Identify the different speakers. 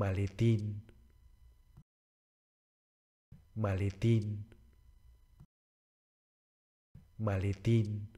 Speaker 1: maletín, maletín, maletín.